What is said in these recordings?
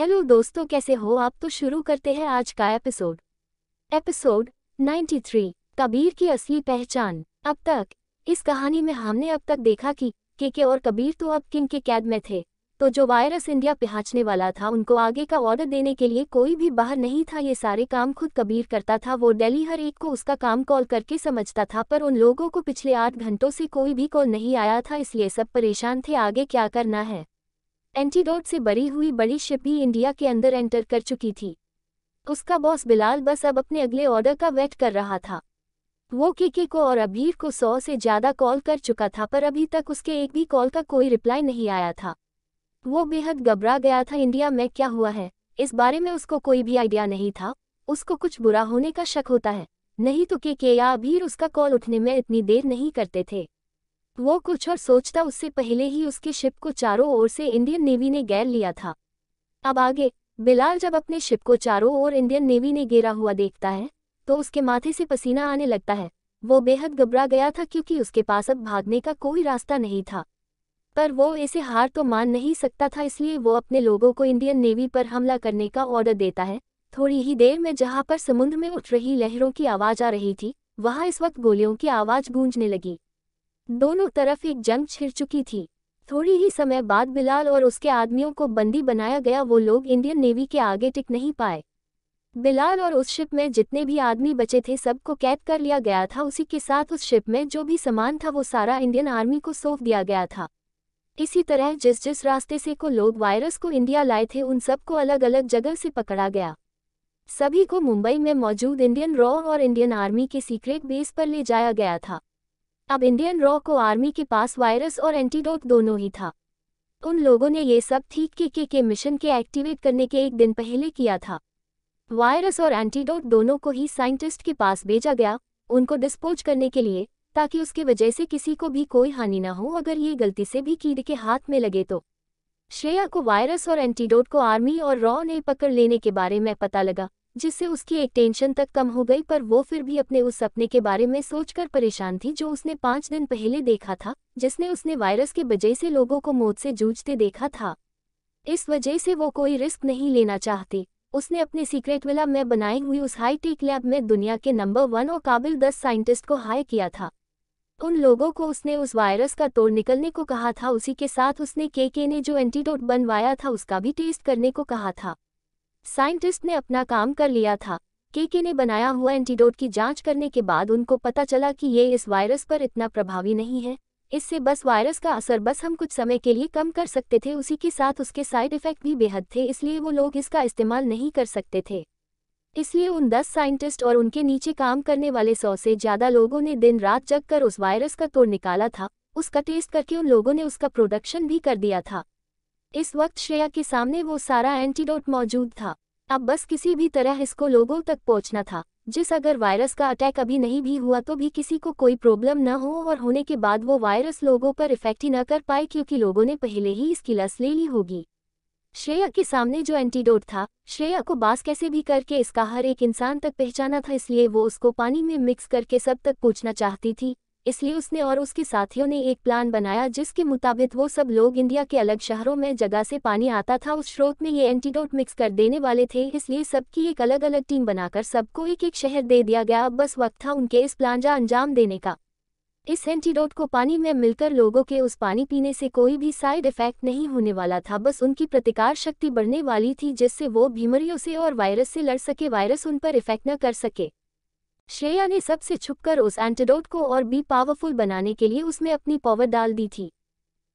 hello दोस्तों कैसे हो आप तो शुरू करते हैं आज का एपिसोड एपिसोड 93 कबीर की असली पहचान अब तक इस कहानी में हमने अब तक देखा कि के के और कबीर तो अब किन के कैद में थे तो जो वायरस इंडिया पिहाचने वाला था उनको आगे का ऑर्डर देने के लिए कोई भी बाहर नहीं था ये सारे काम खुद कबीर करता था वो डेली हर एक को उसका काम कॉल करके समझता था पर उन लोगों को पिछले आठ घंटों से कोई भी कॉल नहीं आया था इसलिए सब परेशान थे आगे क्या करना है एंटीडोट से बरी हुई बड़ी शिप भी इंडिया के अंदर एंटर कर चुकी थी उसका बॉस बिलाल बस अब अपने अगले ऑर्डर का वेट कर रहा था वो केके को और अबीर को सौ से ज़्यादा कॉल कर चुका था पर अभी तक उसके एक भी कॉल का कोई रिप्लाई नहीं आया था वो बेहद घबरा गया था इंडिया में क्या हुआ है इस बारे में उसको कोई भी आइडिया नहीं था उसको कुछ बुरा होने का शक होता है नहीं तो के के या अबीर उसका कॉल उठने में इतनी देर नहीं करते थे वो कुछ और सोचता उससे पहले ही उसकी शिप को चारों ओर से इंडियन नेवी ने घेर लिया था अब आगे बिलाल जब अपने शिप को चारों ओर इंडियन नेवी ने घेरा हुआ देखता है तो उसके माथे से पसीना आने लगता है वो बेहद घबरा गया था क्योंकि उसके पास अब भागने का कोई रास्ता नहीं था पर वो इसे हार तो मान नहीं सकता था इसलिए वो अपने लोगों को इंडियन नेवी पर हमला करने का ऑर्डर देता है थोड़ी ही देर में जहां पर समुद्र में उठ रही लहरों की आवाज़ आ रही थी वहां इस वक्त गोलियों की आवाज़ गूंजने लगी दोनों तरफ एक जंग छिड़ चुकी थी थोड़ी ही समय बाद बिलाल और उसके आदमियों को बंदी बनाया गया वो लोग इंडियन नेवी के आगे टिक नहीं पाए बिलाल और उस शिप में जितने भी आदमी बचे थे सबको कैद कर लिया गया था उसी के साथ उस शिप में जो भी सामान था वो सारा इंडियन आर्मी को सौंप दिया गया था इसी तरह जिस जिस रास्ते से को लोग वायरस को इंडिया लाए थे उन सबको अलग अलग जगह से पकड़ा गया सभी को मुंबई में मौजूद इंडियन रॉ और इंडियन आर्मी के सीक्रेट बेस पर ले जाया गया था अब इंडियन रॉ को आर्मी के पास वायरस और एंटीडोट दोनों ही था उन लोगों ने ये सब ठीक के के के मिशन के एक्टिवेट करने के एक दिन पहले किया था वायरस और एंटीडोट दोनों को ही साइंटिस्ट के पास भेजा गया उनको डिस्पोज करने के लिए ताकि उसके वजह से किसी को भी कोई हानि ना हो अगर ये गलती से भी कीड के हाथ में लगे तो श्रेया को वायरस और एंटीडोट को आर्मी और रॉ ने पकड़ लेने के बारे में पता लगा जिससे उसकी एक टेंशन तक कम हो गई पर वो फिर भी अपने उस सपने के बारे में सोचकर परेशान थी जो उसने पाँच दिन पहले देखा था जिसने उसने वायरस के वजह से लोगों को मौत से जूझते देखा था इस वजह से वो कोई रिस्क नहीं लेना चाहती उसने अपने सीक्रेट विला में बनाई हुई उस हाई टेक लैब में दुनिया के नंबर वन और काबिल दस साइंटिस्ट को हाई किया था उन लोगों को उसने उस वायरस का तोड़ निकलने को कहा था उसी के साथ उसने के के ने जो एंटीडोट बनवाया था उसका भी टेस्ट करने को कहा था साइंटिस्ट ने अपना काम कर लिया था केके ने बनाया हुआ एंटीडोट की जांच करने के बाद उनको पता चला कि ये इस वायरस पर इतना प्रभावी नहीं है इससे बस वायरस का असर बस हम कुछ समय के लिए कम कर सकते थे उसी के साथ उसके साइड इफेक्ट भी बेहद थे इसलिए वो लोग इसका इस्तेमाल नहीं कर सकते थे इसलिए उन दस साइंटिस्ट और उनके नीचे काम करने वाले सौ से ज़्यादा लोगों ने दिन रात जग उस वायरस का तोड़ निकाला था उसका टेस्ट करके उन लोगों ने उसका प्रोडक्शन भी कर दिया था इस वक्त श्रेया के सामने वो सारा एंटीडोट मौजूद था अब बस किसी भी तरह इसको लोगों तक पहुंचना था जिस अगर वायरस का अटैक अभी नहीं भी हुआ तो भी किसी को कोई प्रॉब्लम न हो और होने के बाद वो वायरस लोगों पर इफेक्ट ही न कर पाए क्योंकि लोगों ने पहले ही इसकी लस ले ली होगी श्रेया के सामने जो एंटीडोट था श्रेया को बास कैसे भी करके इसका हर एक इंसान तक पहचाना था इसलिए वो उसको पानी में मिक्स करके सब तक पूछना चाहती थी इसलिए उसने और उसके साथियों ने एक प्लान बनाया जिसके मुताबिक वो सब लोग इंडिया के अलग शहरों में जगह से पानी आता था उस स्रोत में ये एंटीडोट मिक्स कर देने वाले थे इसलिए सबकी एक अलग अलग टीम बनाकर सबको एक एक शहर दे दिया गया अब बस वक्त था उनके इस प्लान जा अंजाम देने का इस एंटीडोट को पानी में मिलकर लोगों के उस पानी पीने से कोई भी साइड इफेक्ट नहीं होने वाला था बस उनकी प्रतिकार शक्ति बढ़ने वाली थी जिससे वो बीमारियों से और वायरस से लड़ सके वायरस उन पर इफेक्ट न कर सके श्रेया ने सबसे छुपकर उस एंटीडोट को और भी पावरफुल बनाने के लिए उसमें अपनी पावर डाल दी थी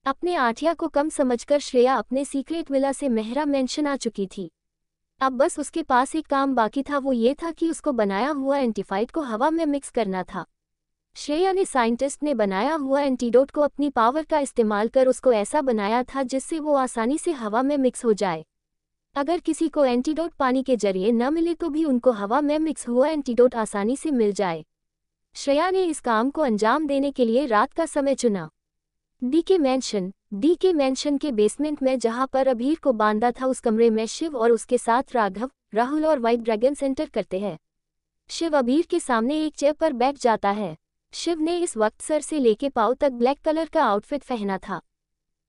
अपने आठिया को कम समझकर श्रेया अपने सीक्रेट विला से मेहरा मेंशन आ चुकी थी अब बस उसके पास एक काम बाकी था वो ये था कि उसको बनाया हुआ एंटीफाइड को हवा में मिक्स करना था श्रेया ने साइंटिस्ट ने बनाया हुआ एंटीडोट को अपनी पावर का इस्तेमाल कर उसको ऐसा बनाया था जिससे वो आसानी से हवा में मिक्स हो जाए अगर किसी को एंटीडोट पानी के जरिए न मिले तो भी उनको हवा में मिक्स हुआ एंटीडोट आसानी से मिल जाए श्रेया ने इस काम को अंजाम देने के लिए रात का समय चुना D K mansion D K mansion के बेसमेंट में जहां पर अभीर को बांधा था उस कमरे में शिव और उसके साथ राघव राहुल और वाइट ड्रैगन सेंटर करते हैं शिव अभीर के सामने एक चेयर पर बैठ जाता है शिव ने इस वक्त सर से लेके पाओ तक ब्लैक कलर का आउटफिट पहना था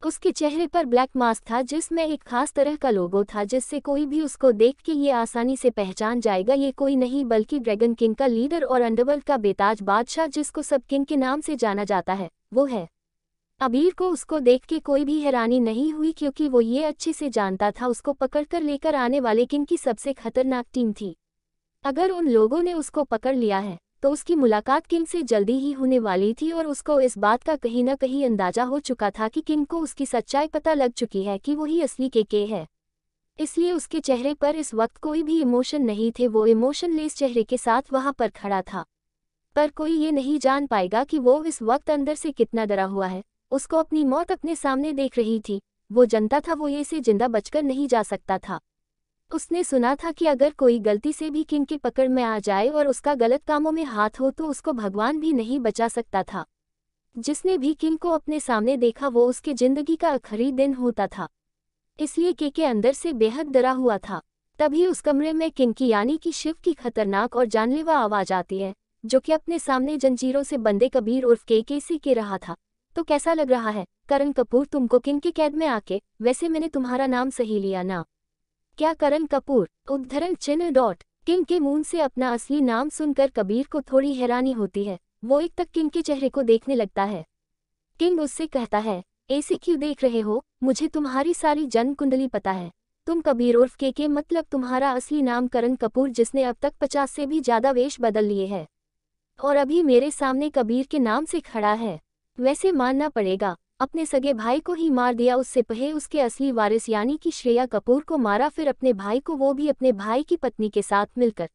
उसके चेहरे पर ब्लैक मास्क था जिसमें एक खास तरह का लोगो था जिससे कोई भी उसको देख के ये आसानी से पहचान जाएगा ये कोई नहीं बल्कि ड्रैगन किंग का लीडर और अंडरवर्ल्ड का बेताज बादशाह जिसको सब किंग के नाम से जाना जाता है वो है अबीर को उसको देख के कोई भी हैरानी नहीं हुई क्योंकि वो ये अच्छे से जानता था उसको पकड़कर लेकर आने वाले किंग की सबसे खतरनाक टीम थी अगर उन लोगों ने उसको पकड़ लिया है तो उसकी मुलाकात किंग से जल्दी ही होने वाली थी और उसको इस बात का कहीं न कहीं अंदाजा हो चुका था कि किंग को उसकी सच्चाई पता लग चुकी है कि वही असली के के है इसलिए उसके चेहरे पर इस वक्त कोई भी इमोशन नहीं थे वो इमोशनलेस चेहरे के साथ वहां पर खड़ा था पर कोई ये नहीं जान पाएगा कि वो इस वक्त अंदर से कितना डरा हुआ है उसको अपनी मौत अपने सामने देख रही थी वो जनता था वो ये से जिंदा बचकर नहीं जा सकता था उसने सुना था कि अगर कोई गलती से भी किंग की पकड़ में आ जाए और उसका गलत कामों में हाथ हो तो उसको भगवान भी नहीं बचा सकता था जिसने भी किंग को अपने सामने देखा वो उसके जिंदगी का आखिरी दिन होता था इसलिए के के अंदर से बेहद डरा हुआ था तभी उस कमरे में किंग की यानी कि शिव की खतरनाक और जानलेवा आवाज आती है जो कि अपने सामने जंजीरों से बंदे कबीर उर्फ के के सी के रहा था तो कैसा लग रहा है करण कपूर तुमको किंग के कैद में आके वैसे मैंने तुम्हारा नाम सही लिया ना क्या करण कपूर उद्धरण चिन्ह डॉट किंग के मुंह से अपना असली नाम सुनकर कबीर को थोड़ी हैरानी होती है वो एक तक किंग के चेहरे को देखने लगता है किंग उससे कहता है ऐसे क्यों देख रहे हो मुझे तुम्हारी सारी जन्म कुंडली पता है तुम कबीर उर्फ के के मतलब तुम्हारा असली नाम करण कपूर जिसने अब तक पचास से भी ज्यादा वेश बदल लिए है और अभी मेरे सामने कबीर के नाम से खड़ा है वैसे मानना पड़ेगा अपने सगे भाई को ही मार दिया उससे पहले उसके असली वारिस यानी कि श्रेया कपूर को मारा फिर अपने भाई को वो भी अपने भाई की पत्नी के साथ मिलकर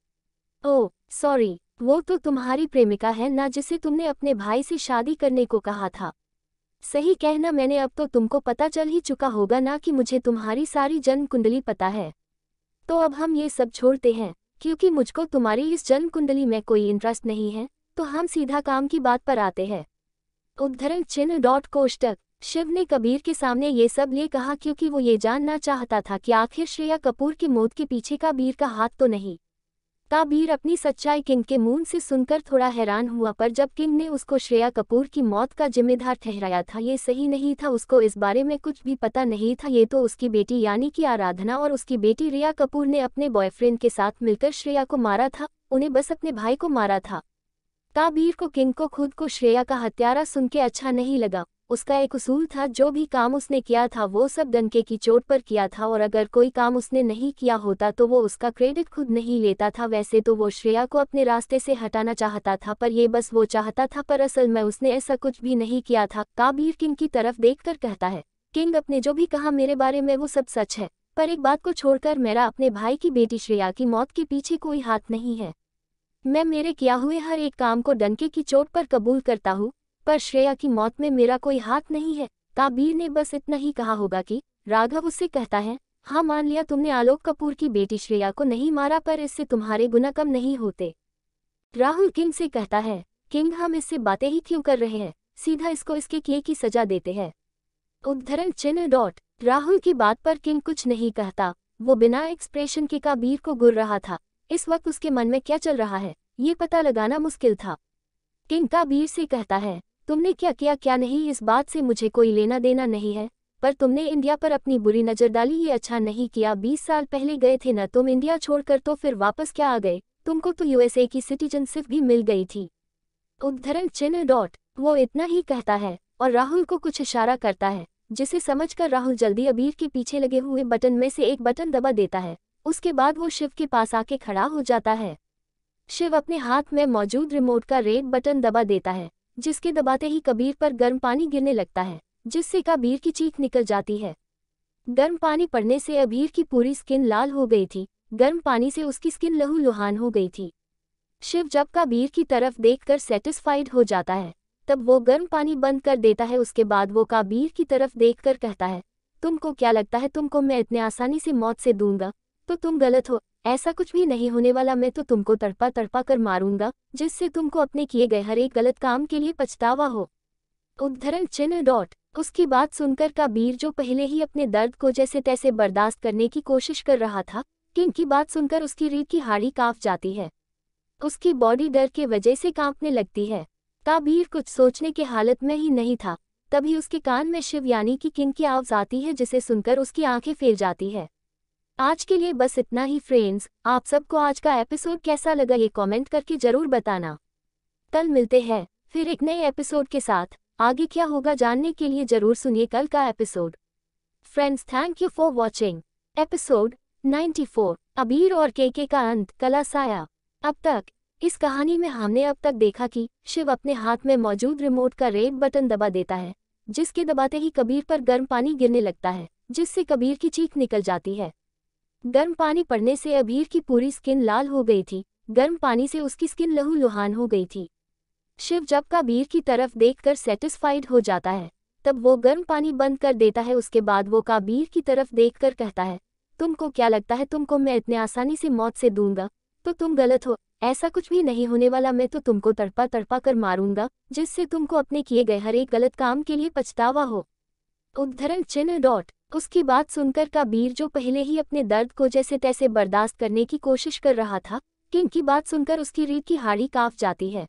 ओ सॉरी वो तो तुम्हारी प्रेमिका है ना जिसे तुमने अपने भाई से शादी करने को कहा था सही कहना मैंने अब तो तुमको पता चल ही चुका होगा ना कि मुझे तुम्हारी सारी जन्म कुंडली पता है तो अब हम ये सब छोड़ते हैं क्योंकि मुझको तुम्हारी इस जन्म कुंडली में कोई इंटरेस्ट नहीं है तो हम सीधा काम की बात पर आते हैं उद्धरण चिन्ह डॉट कोष्टक शिव ने कबीर के सामने ये सब लिए कहा क्योंकि वो ये जानना चाहता था कि आखिर श्रेया कपूर की मौत के पीछे काबीर का हाथ तो नहीं काबीर अपनी सच्चाई किंग के मुंह से सुनकर थोड़ा हैरान हुआ पर जब किंग ने उसको श्रेया कपूर की मौत का जिम्मेदार ठहराया था ये सही नहीं था उसको इस बारे में कुछ भी पता नहीं था ये तो उसकी बेटी यानी कि आराधना और उसकी बेटी रिया कपूर ने अपने बॉयफ्रेंड के साथ मिलकर श्रेया को मारा था उन्हें बस अपने भाई को मारा था ताबीर को किंग को खुद को श्रेया का हत्यारा सुन के अच्छा नहीं लगा उसका एक उसूल था जो भी काम उसने किया था वो सब दनके की चोट पर किया था और अगर कोई काम उसने नहीं किया होता तो वो उसका क्रेडिट खुद नहीं लेता था वैसे तो वो श्रेया को अपने रास्ते से हटाना चाहता था पर ये बस वो चाहता था पर असल में उसने ऐसा कुछ भी नहीं किया था काबीर किंग की तरफ कर कहता है किंग अपने जो भी कहा मेरे बारे में वो सब सच है पर एक बात को छोड़कर मेरा अपने भाई की बेटी श्रेया की मौत के पीछे कोई हाथ नहीं है मैं मेरे किया हुए हर एक काम को डंके की चोट पर कबूल करता हूँ पर श्रेया की मौत में मेरा कोई हाथ नहीं है काबीर ने बस इतना ही कहा होगा कि राघव उससे कहता है हाँ मान लिया तुमने आलोक कपूर की बेटी श्रेया को नहीं मारा पर इससे तुम्हारे गुना कम नहीं होते राहुल किंग से कहता है किंग हम इससे बातें ही क्यों कर रहे हैं सीधा इसको इसके किए की सजा देते हैं उद्धरण चिन्ह डॉट राहुल की बात पर किंग कुछ नहीं कहता वो बिना एक्सप्रेशन के काबीर को घुर रहा था इस वक्त उसके मन में क्या चल रहा है ये पता लगाना मुश्किल था किंग का बीर से कहता है तुमने क्या किया क्या नहीं इस बात से मुझे कोई लेना देना नहीं है पर तुमने इंडिया पर अपनी बुरी नज़र डाली ये अच्छा नहीं किया बीस साल पहले गए थे न तुम इंडिया छोड़कर तो फिर वापस क्या आ गए तुमको तो यूएसए की सिटीजनशिप भी मिल गई थी उद्धरण चिन्ह डॉट वो इतना ही कहता है और राहुल को कुछ इशारा करता है जिसे समझकर राहुल जल्दी अबीर के पीछे लगे हुए बटन में से एक बटन दबा देता है उसके बाद वो शिव के पास आके खड़ा हो जाता है शिव अपने हाथ में मौजूद रिमोट का रेड बटन दबा देता है जिसके दबाते ही कबीर पर गर्म पानी गिरने लगता है जिससे कबीर की चीख निकल जाती है गर्म पानी पड़ने से अबीर की पूरी स्किन लाल हो गई थी गर्म पानी से उसकी स्किन लहू लुहान हो गई थी शिव जब कबीर की तरफ देखकर सेटिस्फाइड हो जाता है तब वो गर्म पानी बंद कर देता है उसके बाद वो कबीर की तरफ देखकर कहता है तुमको क्या लगता है तुमको मैं इतने आसानी से मौत से दूंगा तो तुम गलत हो ऐसा कुछ भी नहीं होने वाला मैं तो तुमको तड़पा तड़पा कर मारूंगा जिससे तुमको अपने किए गए हर एक गलत काम के लिए पछतावा हो उद्धरण चिन्ह डॉट उसकी बात सुनकर काबीर जो पहले ही अपने दर्द को जैसे तैसे बर्दाश्त करने की कोशिश कर रहा था किंग की बात सुनकर उसकी रीढ़ की हाड़ी कांप जाती है उसकी बॉडी डर के वजह से कांपने लगती है काबीर कुछ सोचने की हालत में ही नहीं था तभी उसके कान में शिव यानी कि किंग की आवाज आती है जिसे सुनकर उसकी आंखें फेर जाती है आज के लिए बस इतना ही फ्रेंड्स आप सबको आज का एपिसोड कैसा लगा ये कमेंट करके जरूर बताना कल मिलते हैं फिर एक नए एपिसोड के साथ आगे क्या होगा जानने के लिए जरूर सुनिए कल का episode friends thank you for watching episode 94 Abeer और केके का अंत कला साया अब तक इस कहानी में हमने अब तक देखा कि शिव अपने हाथ में मौजूद रिमोट का रेड बटन दबा देता है जिसके दबाते ही कबीर पर गर्म पानी गिरने लगता है जिससे कबीर की चीख निकल जाती है गर्म पानी पड़ने से अबीर की पूरी स्किन लाल हो गई थी गर्म पानी से उसकी स्किन लहू लुहान हो गई थी शिव जब का बीर की तरफ देखकर सेटिस्फाइड हो जाता है तब वो गर्म पानी बंद कर देता है उसके बाद वो काबीर की तरफ देखकर कहता है तुमको क्या लगता है तुमको मैं इतने आसानी से मौत से दूंगा तो तुम गलत हो ऐसा कुछ भी नहीं होने वाला मैं तो तुमको तड़पा तड़पा कर मारूंगा जिससे तुमको अपने किए गए हर एक गलत काम के लिए पछतावा हो उद्धरण चिन्ह डॉट उसकी बात सुनकर काबीर जो पहले ही अपने दर्द को जैसे तैसे बर्दाश्त करने की कोशिश कर रहा था किंग की बात सुनकर उसकी रीढ़ की हाड़ी कांप जाती है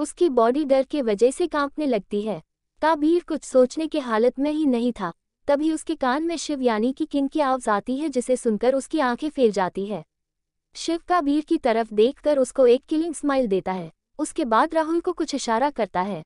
उसकी बॉडी डर के वजह से कांपने लगती है काबीर कुछ सोचने के हालत में ही नहीं था तभी उसके कान में शिव यानी कि किंग की आवाज आती है जिसे सुनकर उसकी आंखें फैल जाती है शिव काबीर की तरफ देखकर उसको एक किलिंग स्माइल देता है उसके बाद राहुल को कुछ इशारा करता है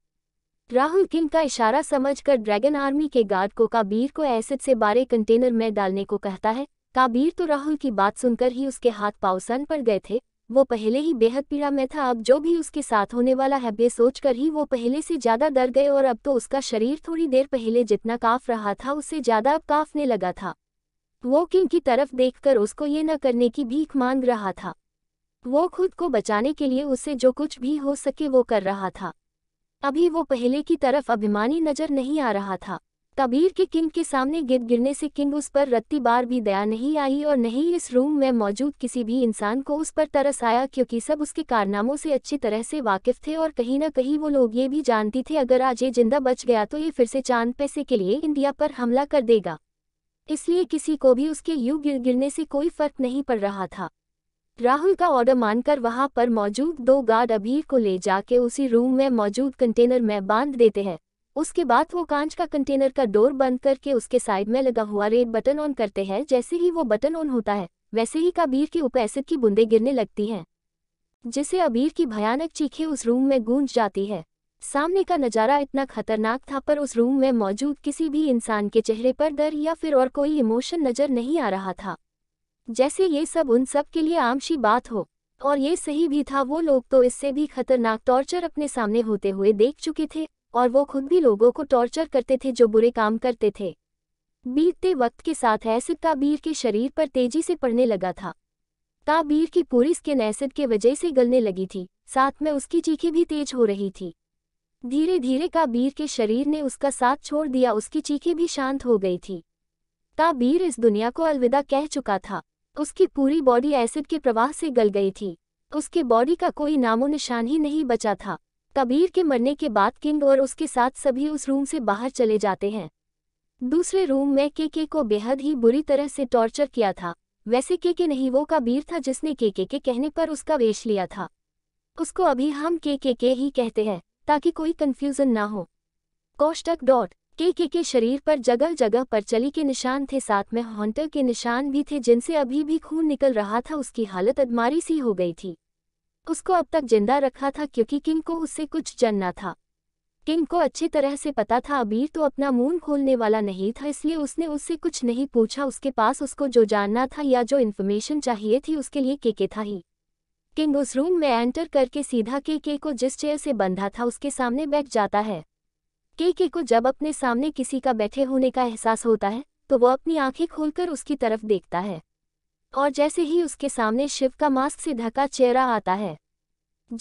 राहुल किंग का इशारा समझकर ड्रैगन आर्मी के गार्ड को काबीर को एसिड से बारे कंटेनर में डालने को कहता है काबीर तो राहुल की बात सुनकर ही उसके हाथ पावसन पर गए थे वो पहले ही बेहद पीड़ा में था अब जो भी उसके साथ होने वाला है बे सोचकर ही वो पहले से ज्यादा डर गए और अब तो उसका शरीर थोड़ी देर पहले जितना काफ रहा था उससे ज्यादा अब काफने लगा था वो किंग की तरफ देखकर उसको ये न करने की भीख मांग रहा था वो खुद को बचाने के लिए उससे जो कुछ भी हो सके वो कर रहा था अभी वो पहले की तरफ अभिमानी नजर नहीं आ रहा था कबीर के किंग के सामने गिर गिरने से किंग उस पर रत्ती बार भी दया नहीं आई और नहीं इस रूम में मौजूद किसी भी इंसान को उस पर तरस आया क्योंकि सब उसके कारनामों से अच्छी तरह से वाकिफ थे और कहीं ना कहीं वो लोग ये भी जानती थे अगर आज ये जिंदा बच गया तो ये फिर से चांद पैसे के लिए इंडिया पर हमला कर देगा इसलिए किसी को भी उसके यू गिर गिरने से कोई फर्क नहीं पड़ रहा था राहुल का ऑर्डर मानकर वहां पर मौजूद दो गार्ड अबीर को ले जाके उसी रूम में मौजूद कंटेनर में बांध देते हैं उसके बाद वो कांच का कंटेनर का डोर बंद करके उसके साइड में लगा हुआ रेड बटन ऑन करते हैं जैसे ही वो बटन ऑन होता है वैसे ही कबीर के ऊपर एसिड की बूंदे गिरने लगती हैं जिसे अबीर की भयानक चीखें उस रूम में गूंज जाती है सामने का नज़ारा इतना खतरनाक था पर उस रूम में मौजूद किसी भी इंसान के चेहरे पर डर या फिर और कोई इमोशन नज़र नहीं आ रहा था जैसे ये सब उन सब के लिए आमशी बात हो और ये सही भी था वो लोग तो इससे भी खतरनाक टॉर्चर अपने सामने होते हुए देख चुके थे और वो खुद भी लोगों को टॉर्चर करते थे जो बुरे काम करते थे बीतते वक्त के साथ एसिड काबीर के शरीर पर तेजी से पड़ने लगा था काबीर की पूरी स्किन एसिड के वजह से गलने लगी थी साथ में उसकी चीखें भी तेज हो रही थी धीरे धीरे काबीर के शरीर ने उसका साथ छोड़ दिया उसकी चीखें भी शांत हो गई थी काबीर इस दुनिया को अलविदा कह चुका था उसकी पूरी बॉडी एसिड के प्रवाह से गल गई थी उसके बॉडी का कोई नामो निशान ही नहीं बचा था कबीर के मरने के बाद किंग और उसके साथ सभी उस रूम से बाहर चले जाते हैं दूसरे रूम में के के को बेहद ही बुरी तरह से टॉर्चर किया था वैसे के के नहीं वो कबीर था जिसने के के के कहने पर उसका वेश लिया था उसको अभी हम के के के ही कहते हैं ताकि कोई कन्फ्यूज़न ना हो कौष्टक डॉट केके के शरीर पर जगह जगह परचली के निशान थे साथ में हॉन्टर के निशान भी थे जिनसे अभी भी खून निकल रहा था उसकी हालत अदमारी सी हो गई थी उसको अब तक जिंदा रखा था क्योंकि किंग को उससे कुछ जानना था किंग को अच्छी तरह से पता था अबीर तो अपना मून खोलने वाला नहीं था इसलिए उसने उससे कुछ नहीं पूछा उसके पास उसको जो जानना था या जो इन्फॉर्मेशन चाहिए थी उसके लिए केके था ही किंग उस रूम में एंटर करके सीधा केके को जिस चेयर से बंधा था उसके सामने बैठ जाता है के के को जब अपने सामने किसी का बैठे होने का एहसास होता है तो वो अपनी आंखें खोलकर उसकी तरफ देखता है और जैसे ही उसके सामने शिव का मास्क से ढका चेहरा आता है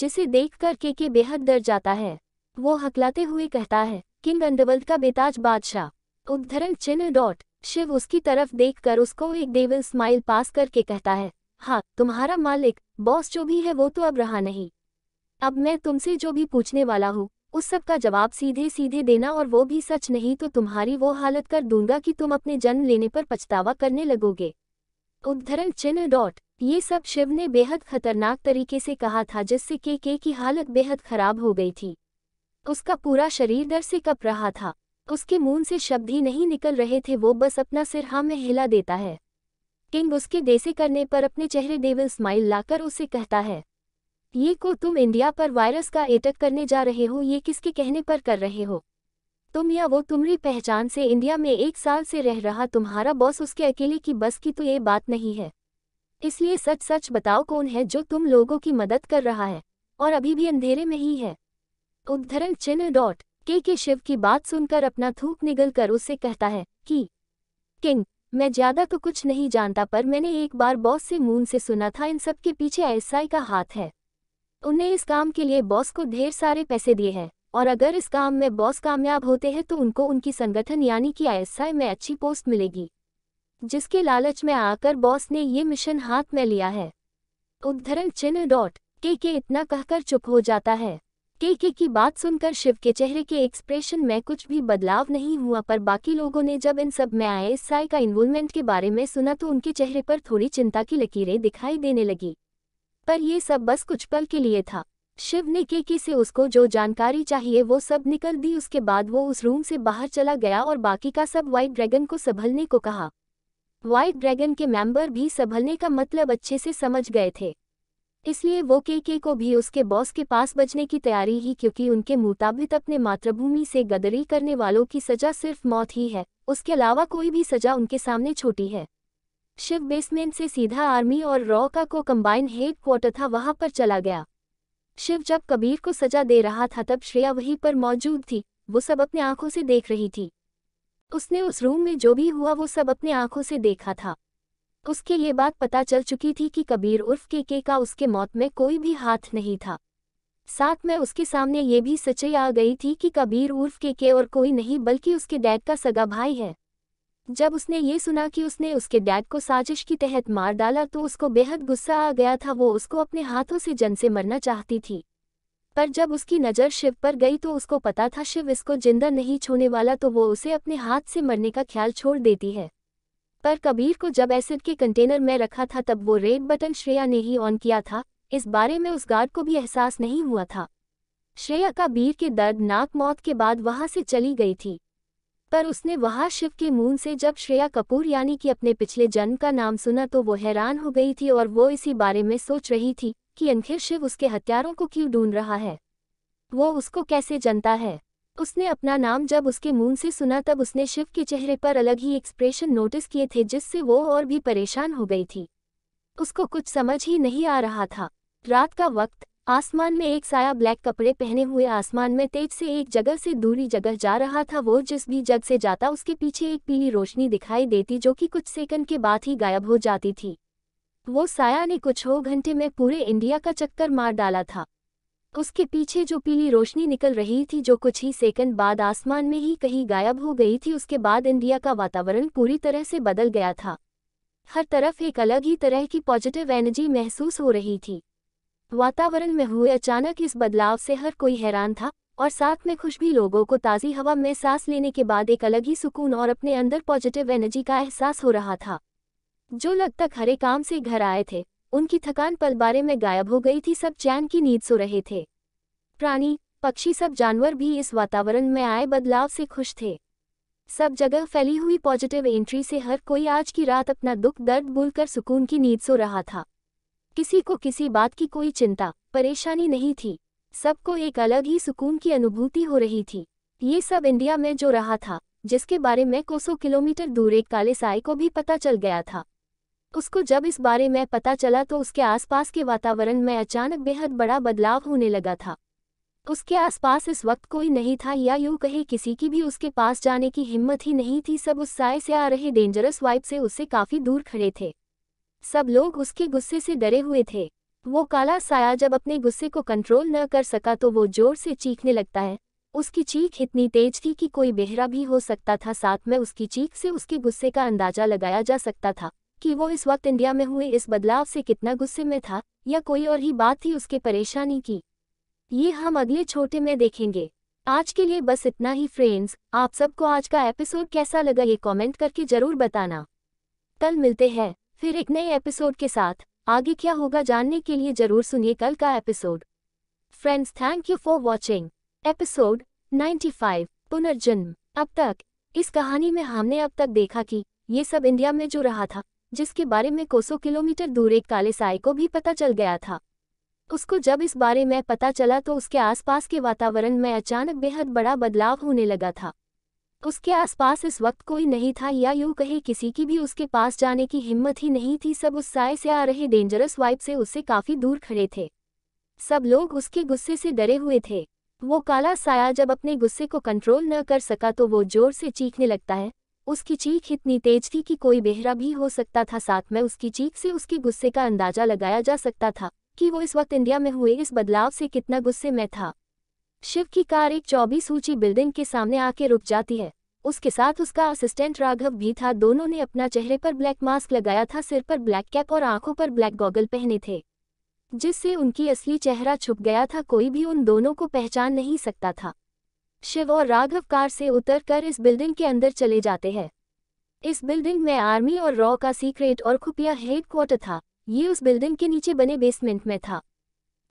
जिसे देखकर के के बेहद डर जाता है वो हकलाते हुए कहता है किंग अंडवल्ड का बेताज बादशाह उद्धरण चिन्ह डॉट शिव उसकी तरफ देखकर उसको एक देवल स्माइल पास करके कहता है हाँ तुम्हारा मालिक बॉस जो भी है वो तो अब रहा नहीं अब मैं तुमसे जो भी पूछने वाला हूँ उस सब का जवाब सीधे सीधे देना और वो भी सच नहीं तो तुम्हारी वो हालत कर दूंगा कि तुम अपने जन्म लेने पर पछतावा करने लगोगे उद्धरण चिन्ह डॉट ये सब शिव ने बेहद खतरनाक तरीके से कहा था जिससे के के की हालत बेहद खराब हो गई थी उसका पूरा शरीर डर से कप रहा था उसके मुंह से शब्द ही नहीं निकल रहे थे वो बस अपना सिर हाँ में हिला देता है किंग उसके देसे करने पर अपने चेहरे डेविल स्माइल लाकर उसे कहता है ये को तुम इंडिया पर वायरस का एटक करने जा रहे हो ये किसके कहने पर कर रहे हो तुम या वो तुम्हारी पहचान से इंडिया में एक साल से रह रहा तुम्हारा बॉस उसके अकेले की बस की तो ये बात नहीं है इसलिए सच सच बताओ कौन है जो तुम लोगों की मदद कर रहा है और अभी भी अंधेरे में ही है उद्धरण चिन्ह डॉट के के शिव की बात सुनकर अपना थूक निगल कर उससे कहता है कि किंग मैं ज्यादा तो कुछ नहीं जानता पर मैंने एक बार बॉस से मून से सुना था इन सब के पीछे एसआई का हाथ है उन्हें इस काम के लिए बॉस को ढेर सारे पैसे दिए हैं और अगर इस काम में बॉस कामयाब होते हैं तो उनको उनकी संगठन यानी कि आईएसआई में अच्छी पोस्ट मिलेगी जिसके लालच में आकर बॉस ने ये मिशन हाथ में लिया है उद्धरण चिन्ह डॉट के के इतना कहकर चुप हो जाता है के के की बात सुनकर शिव के चेहरे के एक्सप्रेशन में कुछ भी बदलाव नहीं हुआ पर बाकी लोगों ने जब इन सब में आईएसआई का इन्वॉल्वमेंट के बारे में सुना तो उनके चेहरे पर थोड़ी चिंता की लकीरें दिखाई देने लगी पर ये सब बस कुछ पल के लिए था शिव ने केके से उसको जो जानकारी चाहिए वो सब निकल दी उसके बाद वो उस रूम से बाहर चला गया और बाकी का सब व्हाइट ड्रैगन को संभलने को कहा व्हाइट ड्रैगन के मेंबर भी संभलने का मतलब अच्छे से समझ गए थे इसलिए वो केके को भी उसके बॉस के पास बचने की तैयारी ही क्योंकि उनके मुताबिक अपने मातृभूमि से गदरी करने वालों की सजा सिर्फ मौत ही है उसके अलावा कोई भी सजा उनके सामने छोटी है शिव बेसमेंट से सीधा आर्मी और रॉ का को कंबाइन हेड क्वार्टर था वहां पर चला गया शिव जब कबीर को सजा दे रहा था तब श्रेया वहीं पर मौजूद थी वो सब अपने आंखों से देख रही थी उसने उस रूम में जो भी हुआ वो सब अपने आंखों से देखा था उसके ये बात पता चल चुकी थी कि कबीर उर्फ के के का उसके मौत में कोई भी हाथ नहीं था साथ में उसके सामने ये भी सच्चाई आ गई थी कि कबीर उर्फ के के और कोई नहीं बल्कि उसके डैड का सगा भाई है जब उसने ये सुना कि उसने उसके डैड को साजिश के तहत मार डाला तो उसको बेहद गुस्सा आ गया था वो उसको अपने हाथों से जन से मरना चाहती थी पर जब उसकी नज़र शिव पर गई तो उसको पता था शिव इसको जिंदा नहीं छोने वाला तो वो उसे अपने हाथ से मरने का ख्याल छोड़ देती है पर कबीर को जब एसिड के कंटेनर में रखा था तब वो रेड बटन श्रेया ने ही ऑन किया था इस बारे में उस गार्ड को भी एहसास नहीं हुआ था श्रेया का बीर के नाक मौत के बाद वहां से चली गई थी पर उसने वहां शिव के मुंह से जब श्रेया कपूर यानी कि अपने पिछले जन्म का नाम सुना तो वो हैरान हो गई थी और वो इसी बारे में सोच रही थी कि अनखिर शिव उसके हत्यारों को क्यों ढूंढ रहा है वो उसको कैसे जनता है उसने अपना नाम जब उसके मुंह से सुना तब उसने शिव के चेहरे पर अलग ही एक्सप्रेशन नोटिस किए थे जिससे वो और भी परेशान हो गई थी उसको कुछ समझ ही नहीं आ रहा था रात का वक्त आसमान में एक साया ब्लैक कपड़े पहने हुए आसमान में तेज से एक जगह से दूरी जगह जा रहा था वो जिस भी जग से जाता उसके पीछे एक पीली रोशनी दिखाई देती जो कि कुछ सेकंड के बाद ही गायब हो जाती थी वो साया ने कुछ हो घंटे में पूरे इंडिया का चक्कर मार डाला था उसके पीछे जो पीली रोशनी निकल रही थी जो कुछ ही सेकंड बाद आसमान में ही कहीं गायब हो गई थी उसके बाद इंडिया का वातावरण पूरी तरह से बदल गया था हर तरफ एक अलग ही तरह की पॉजिटिव एनर्जी महसूस हो रही थी वातावरण में हुए अचानक इस बदलाव से हर कोई हैरान था और साथ में खुश भी लोगों को ताज़ी हवा में सांस लेने के बाद एक अलग ही सुकून और अपने अंदर पॉजिटिव एनर्जी का एहसास हो रहा था जो लग तक हरे काम से घर आए थे उनकी थकान पल बारे में गायब हो गई थी सब चैन की नींद सो रहे थे प्राणी पक्षी सब जानवर भी इस वातावरण में आए बदलाव से खुश थे सब जगह फैली हुई पॉजिटिव एंट्री से हर कोई आज की रात अपना दुख दर्द भूलकर सुकून की नींद सो रहा था किसी को किसी बात की कोई चिंता परेशानी नहीं थी सबको एक अलग ही सुकून की अनुभूति हो रही थी ये सब इंडिया में जो रहा था जिसके बारे में कोसों किलोमीटर दूर एक काले साय को भी पता चल गया था उसको जब इस बारे में पता चला तो उसके आसपास के वातावरण में अचानक बेहद बड़ा बदलाव होने लगा था उसके आसपास इस वक्त कोई नहीं था या यूं कहे किसी की भी उसके पास जाने की हिम्मत ही नहीं थी सब उस साय से आ रहे डेंजरस वाइब से उससे काफ़ी दूर खड़े थे सब लोग उसके गुस्से से डरे हुए थे वो काला साया जब अपने गुस्से को कंट्रोल न कर सका तो वो जोर से चीखने लगता है उसकी चीख इतनी तेज थी कि कोई बेहरा भी हो सकता था साथ में उसकी चीख से उसके गुस्से का अंदाजा लगाया जा सकता था कि वो इस वक्त इंडिया में हुए इस बदलाव से कितना गुस्से में था या कोई और ही बात थी उसके परेशानी की ये हम अगले छोटे में देखेंगे आज के लिए बस इतना ही फ्रेंड्स आप सबको आज का एपिसोड कैसा लगा ये कमेंट करके जरूर बताना कल मिलते हैं फिर एक नए एपिसोड के साथ आगे क्या होगा जानने के लिए जरूर सुनिए कल का episode friends thank you for watching episode 95 पुनर्जन्म अब तक इस कहानी में हमने अब तक देखा कि ये सब इंडिया में जो रहा था जिसके बारे में कोसों किलोमीटर दूर एक काले साय को भी पता चल गया था उसको जब इस बारे में पता चला तो उसके आसपास के वातावरण में अचानक बेहद बड़ा बदलाव होने लगा था उसके आसपास इस वक्त कोई नहीं था या यूं कहे किसी की भी उसके पास जाने की हिम्मत ही नहीं थी सब उस साय से आ रहे डेंजरस वाइप से उससे काफ़ी दूर खड़े थे सब लोग उसके गुस्से से डरे हुए थे वो काला साया जब अपने गुस्से को कंट्रोल न कर सका तो वो जोर से चीखने लगता है उसकी चीख इतनी तेज थी कि कोई बेहरा भी हो सकता था साथ में उसकी चीख से उसके गुस्से का अंदाजा लगाया जा सकता था कि वो इस वक्त इंडिया में हुए इस बदलाव से कितना गुस्से में था शिव की कार एक चौबीस ऊंची बिल्डिंग के सामने आके रुक जाती है उसके साथ उसका असिस्टेंट राघव भी था दोनों ने अपना चेहरे पर ब्लैक मास्क लगाया था सिर पर ब्लैक कैप और आंखों पर ब्लैक गॉगल पहने थे जिससे उनकी असली चेहरा छुप गया था कोई भी उन दोनों को पहचान नहीं सकता था शिव और राघव कार से उतरकर इस बिल्डिंग के अंदर चले जाते हैं इस बिल्डिंग में आर्मी और रॉ का सीक्रेट और खुफिया हेडक्वार्टर था ये उस बिल्डिंग के नीचे बने बेसमेंट में था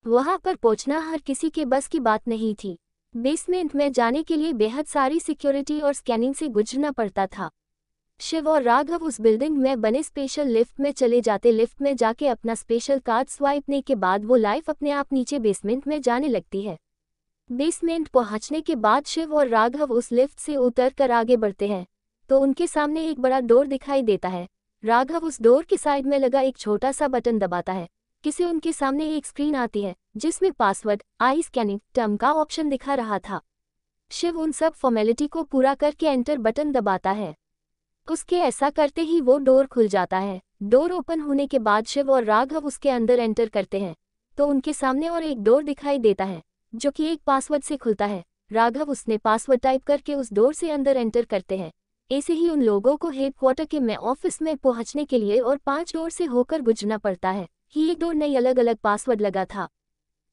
वहां पर पहुंचना हर किसी के बस की बात नहीं थी बेसमेंट में जाने के लिए बेहद सारी सिक्योरिटी और स्कैनिंग से गुजरना पड़ता था शिव और राघव उस बिल्डिंग में बने स्पेशल लिफ्ट में चले जाते लिफ्ट में जाके अपना स्पेशल कार्ड स्वाइपने के बाद वो लाइफ अपने आप नीचे बेसमेंट में जाने लगती है बेसमेंट पहुंचने के बाद शिव और राघव उस लिफ्ट से उतर कर आगे बढ़ते हैं तो उनके सामने एक बड़ा डोर दिखाई देता है राघव उस डोर के साइड में लगा एक छोटा सा बटन दबाता है किसी उनके सामने एक स्क्रीन आती है जिसमें पासवर्ड आई स्कैनिंग टर्म का ऑप्शन दिखा रहा था शिव उन सब फॉर्मेलिटी को पूरा करके एंटर बटन दबाता है उसके ऐसा करते ही वो डोर खुल जाता है डोर ओपन होने के बाद शिव और राघव उसके अंदर एंटर करते हैं तो उनके सामने और एक डोर दिखाई देता है जो कि एक पासवर्ड से खुलता है राघव उसने पासवर्ड टाइप करके उस डोर से अंदर एंटर करते हैं ऐसे ही उन लोगों को हेडक्वार्टर के में ऑफिस में पहुंचने के लिए और पांच डोर से होकर गुजरना पड़ता है ही एक डोर नई अलग अलग पासवर्ड लगा था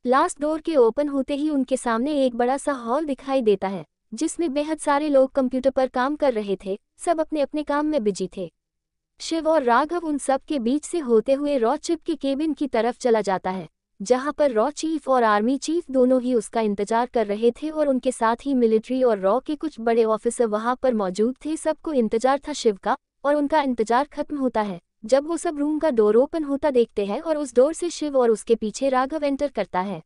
लास्ट डोर के ओपन होते ही उनके सामने एक बड़ा सा हॉल दिखाई देता है जिसमें बेहद सारे लोग कंप्यूटर पर काम कर रहे थे सब अपने अपने काम में बिजी थे शिव और राघव उन सब के बीच से होते हुए रॉचिप के केबिन की तरफ चला जाता है जहां पर रॉ चीफ और आर्मी चीफ दोनों ही उसका इंतजार कर रहे थे और उनके साथ ही मिलिट्री और रॉ के कुछ बड़े ऑफिसर वहां पर मौजूद थे सबको इंतजार था शिव का और उनका इंतजार खत्म होता है जब वो सब रूम का डोर ओपन होता देखते हैं और उस डोर से शिव और उसके पीछे राघव एंटर करता है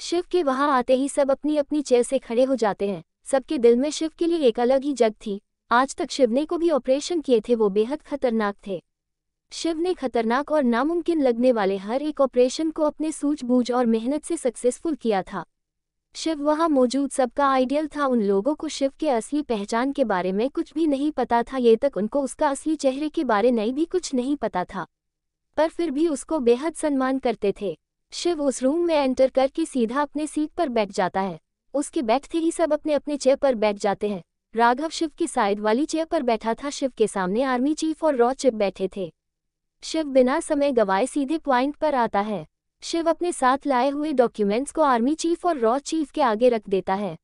शिव के वहां आते ही सब अपनी अपनी चेयर से खड़े हो जाते हैं सबके दिल में शिव के लिए एक अलग ही जग थी आज तक शिव ने को भी ऑपरेशन किए थे वो बेहद खतरनाक थे शिव ने खतरनाक और नामुमकिन लगने वाले हर एक ऑपरेशन को अपने सूझबूझ और मेहनत से सक्सेसफुल किया था शिव वहां मौजूद सबका आइडियल था उन लोगों को शिव के असली पहचान के बारे में कुछ भी नहीं पता था ये तक उनको उसका असली चेहरे के बारे में भी कुछ नहीं पता था पर फिर भी उसको बेहद सम्मान करते थे शिव उस रूम में एंटर करके सीधा अपने सीट पर बैठ जाता है उसके बैठते ही सब अपने अपने चेयर पर बैठ जाते हैं राघव शिव की साइड वाली चेयर पर बैठा था शिव के सामने आर्मी चीफ और रॉ चिप बैठे थे शिव बिना समय गवाए सीधे प्वाइंट पर आता है शिव अपने साथ लाए हुए डॉक्यूमेंट्स को आर्मी चीफ और रॉ चीफ के आगे रख देता है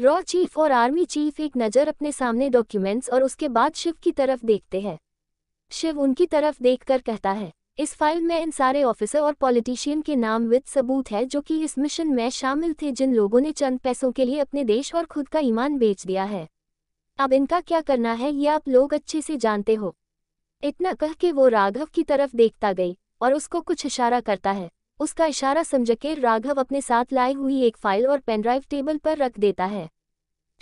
रॉ चीफ और आर्मी चीफ एक नज़र अपने सामने डॉक्यूमेंट्स और उसके बाद शिव की तरफ देखते हैं शिव उनकी तरफ देखकर कहता है इस फाइल में इन सारे ऑफिसर और पॉलिटिशियन के नाम विद सबूत है जो कि इस मिशन में शामिल थे जिन लोगों ने चंद पैसों के लिए अपने देश और खुद का ईमान बेच दिया है अब इनका क्या करना है ये आप लोग अच्छे से जानते हो इतना कह के वो राघव की तरफ देखता गई और उसको कुछ इशारा करता है उसका इशारा समझ के राघव अपने साथ लाई हुई एक फाइल और पेनड्राइव टेबल पर रख देता है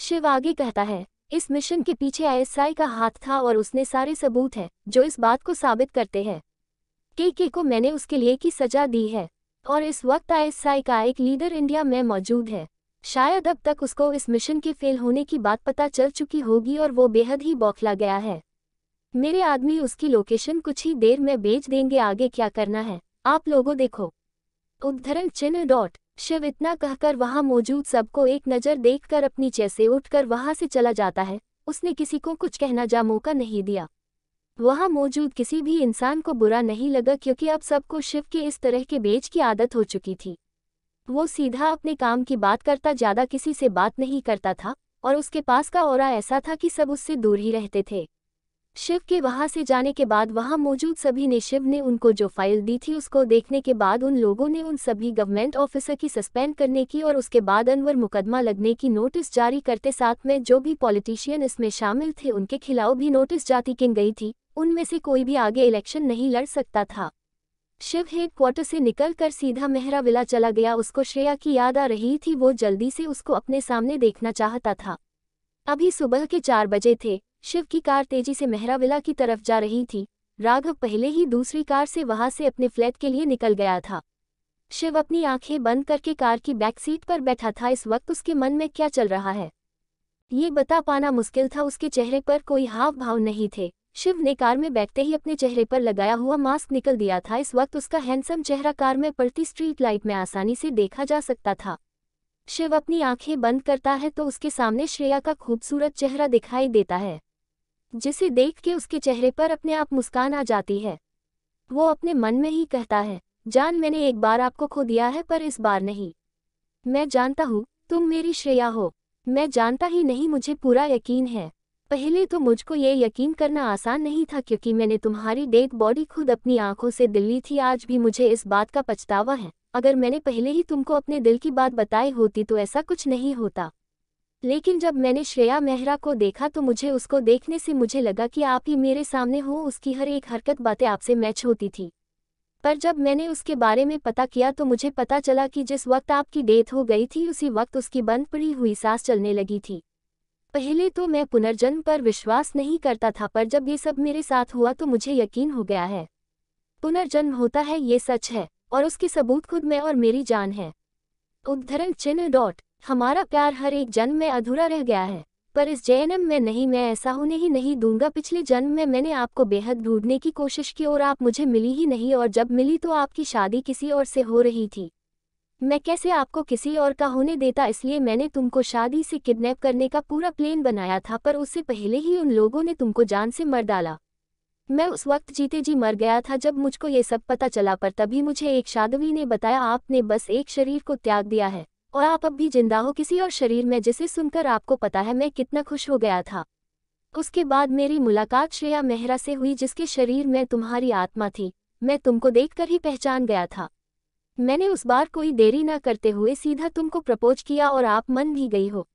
शिव आगे कहता है इस मिशन के पीछे आईएसआई का हाथ था और उसने सारे सबूत हैं जो इस बात को साबित करते हैं के के को मैंने उसके लिए की सजा दी है और इस वक्त आईएसआई का एक लीडर इंडिया में मौजूद है शायद अब तक उसको इस मिशन के फेल होने की बात पता चल चुकी होगी और वो बेहद ही बौखला गया है मेरे आदमी उसकी लोकेशन कुछ ही देर में भेज देंगे आगे क्या करना है आप लोगों देखो उद्धरण चिन्ह डॉट शिव इतना कहकर वहां मौजूद सबको एक नज़र देखकर अपनी जैसे उठकर वहां से चला जाता है उसने किसी को कुछ कहना जा मौका नहीं दिया वहां मौजूद किसी भी इंसान को बुरा नहीं लगा क्योंकि अब सबको शिव के इस तरह के बेच की आदत हो चुकी थी वो सीधा अपने काम की बात करता ज़्यादा किसी से बात नहीं करता था और उसके पास का और ऐसा था कि सब उससे दूर ही रहते थे शिव के वहां से जाने के बाद वहां मौजूद सभी ने शिव ने उनको जो फाइल दी थी उसको देखने के बाद उन लोगों ने उन सभी गवर्नमेंट ऑफिसर की सस्पेंड करने की और उसके बाद अनवर मुकदमा लगने की नोटिस जारी करते साथ में जो भी पॉलिटिशियन इसमें शामिल थे उनके खिलाफ भी नोटिस जाती किन गई थी उनमें से कोई भी आगे इलेक्शन नहीं लड़ सकता था शिव हेड क्वार्टर से निकलकर सीधा मेहरा विला चला गया उसको श्रेया की याद आ रही थी वो जल्दी से उसको अपने सामने देखना चाहता था अभी सुबह के चार बजे थे शिव की कार तेजी से मेहराविला की तरफ जा रही थी राघव पहले ही दूसरी कार से वहां से अपने फ्लैट के लिए निकल गया था शिव अपनी आंखें बंद करके कार की बैक सीट पर बैठा था इस वक्त उसके मन में क्या चल रहा है ये बता पाना मुश्किल था उसके चेहरे पर कोई हाव भाव नहीं थे शिव ने कार में बैठते ही अपने चेहरे पर लगाया हुआ मास्क निकल दिया था इस वक्त उसका हैंडसम चेहरा कार में पड़ती स्ट्रीट लाइट में आसानी से देखा जा सकता था शिव अपनी आंखें बंद करता है तो उसके सामने श्रेया का खूबसूरत चेहरा दिखाई देता है जिसे देख के उसके चेहरे पर अपने आप मुस्कान आ जाती है वो अपने मन में ही कहता है जान मैंने एक बार आपको खो दिया है पर इस बार नहीं मैं जानता हूँ तुम मेरी श्रेया हो मैं जानता ही नहीं मुझे पूरा यकीन है पहले तो मुझको ये यकीन करना आसान नहीं था क्योंकि मैंने तुम्हारी डेड बॉडी खुद अपनी आंखों से दिल्ली थी आज भी मुझे इस बात का पछतावा है अगर मैंने पहले ही तुमको अपने दिल की बात बताई होती तो ऐसा कुछ नहीं होता लेकिन जब मैंने श्रेया मेहरा को देखा तो मुझे उसको देखने से मुझे लगा कि आप ही मेरे सामने हो उसकी हर एक हरकत बातें आपसे मैच होती थी पर जब मैंने उसके बारे में पता किया तो मुझे पता चला कि जिस वक्त आपकी डेथ हो गई थी उसी वक्त उसकी बंद पड़ी हुई सांस चलने लगी थी पहले तो मैं पुनर्जन्म पर विश्वास नहीं करता था पर जब ये सब मेरे साथ हुआ तो मुझे यकीन हो गया है पुनर्जन्म होता है ये सच है और उसके सबूत खुद मैं और मेरी जान है उद्धरण चिन्ह डॉट हमारा प्यार हर एक जन्म में अधूरा रह गया है पर इस जैनम में नहीं मैं ऐसा होने ही नहीं दूंगा पिछले जन्म में मैंने आपको बेहद ढूंढने की कोशिश की और आप मुझे मिली ही नहीं और जब मिली तो आपकी शादी किसी और से हो रही थी मैं कैसे आपको किसी और का होने देता इसलिए मैंने तुमको शादी से किडनैप करने का पूरा प्लान बनाया था पर उससे पहले ही उन लोगों ने तुमको जान से मर डाला मैं उस वक्त जीते जी मर गया था जब मुझको ये सब पता चला पर तभी मुझे एक शादवी ने बताया आपने बस एक शरीर को त्याग दिया है और आप अब भी जिंदा हो किसी और शरीर में जिसे सुनकर आपको पता है मैं कितना खुश हो गया था उसके बाद मेरी मुलाकात श्रेया मेहरा से हुई जिसके शरीर में तुम्हारी आत्मा थी मैं तुमको देखकर ही पहचान गया था मैंने उस बार कोई देरी न करते हुए सीधा तुमको प्रपोज किया और आप मन भी गई हो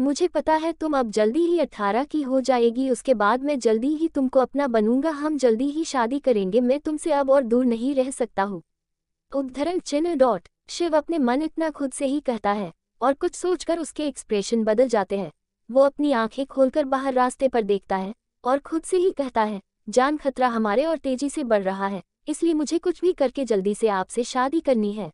मुझे पता है तुम अब जल्दी ही अट्ठारह की हो जाएगी उसके बाद मैं जल्दी ही तुमको अपना बनूंगा हम जल्दी ही शादी करेंगे मैं तुमसे अब और दूर नहीं रह सकता हूँ उद्धरण चिन्ह डॉट शिव अपने मन इतना खुद से ही कहता है और कुछ सोचकर उसके एक्सप्रेशन बदल जाते हैं वो अपनी आंखें खोलकर बाहर रास्ते पर देखता है और खुद से ही कहता है जान खतरा हमारे और तेजी से बढ़ रहा है इसलिए मुझे कुछ भी करके जल्दी से आपसे शादी करनी है